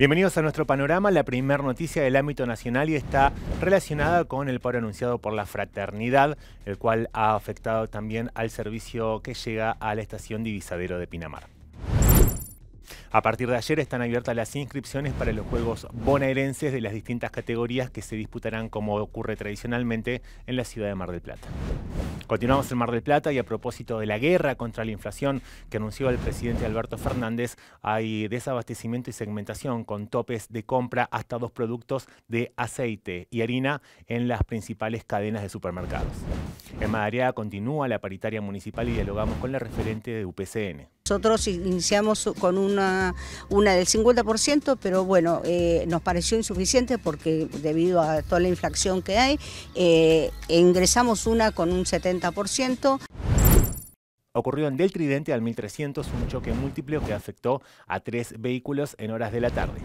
Bienvenidos a nuestro panorama. La primera noticia del ámbito nacional y está relacionada con el paro anunciado por la fraternidad, el cual ha afectado también al servicio que llega a la estación divisadero de Pinamar. A partir de ayer están abiertas las inscripciones para los Juegos Bonaerenses de las distintas categorías que se disputarán como ocurre tradicionalmente en la ciudad de Mar del Plata. Continuamos en Mar del Plata y a propósito de la guerra contra la inflación que anunció el presidente Alberto Fernández, hay desabastecimiento y segmentación con topes de compra hasta dos productos de aceite y harina en las principales cadenas de supermercados. En Madariaga continúa la paritaria municipal y dialogamos con la referente de UPCN. Nosotros iniciamos con una, del 50%, pero bueno, eh, nos pareció insuficiente porque debido a toda la inflación que hay, eh, ingresamos una con un 70%. Ocurrió en Del Tridente al 1300 un choque múltiple que afectó a tres vehículos en horas de la tarde.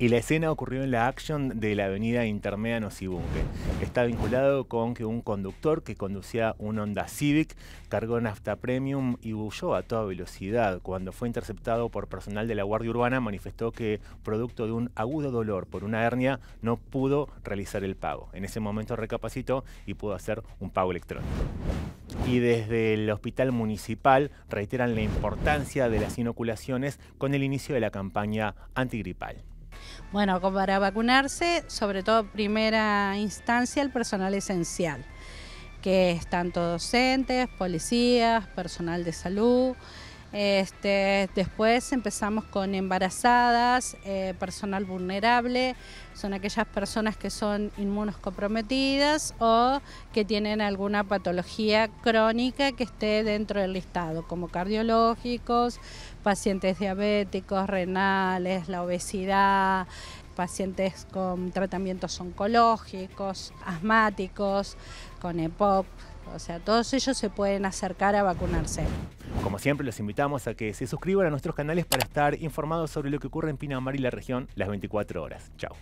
Y la escena ocurrió en la action de la avenida Intermedia Nocibunque. Está vinculado con que un conductor que conducía un Honda Civic cargó nafta premium y huyó a toda velocidad. Cuando fue interceptado por personal de la Guardia Urbana, manifestó que, producto de un agudo dolor por una hernia, no pudo realizar el pago. En ese momento recapacitó y pudo hacer un pago electrónico. Y desde el hospital municipal reiteran la importancia de las inoculaciones con el inicio de la campaña antigripal. Bueno, para vacunarse, sobre todo primera instancia, el personal esencial, que es tanto docentes, policías, personal de salud, este, después empezamos con embarazadas, eh, personal vulnerable, son aquellas personas que son comprometidas o que tienen alguna patología crónica que esté dentro del listado, como cardiológicos, pacientes diabéticos, renales, la obesidad, pacientes con tratamientos oncológicos, asmáticos, con EPOC, o sea, todos ellos se pueden acercar a vacunarse. Como siempre, los invitamos a que se suscriban a nuestros canales para estar informados sobre lo que ocurre en Pinamar y la región las 24 horas. Chao.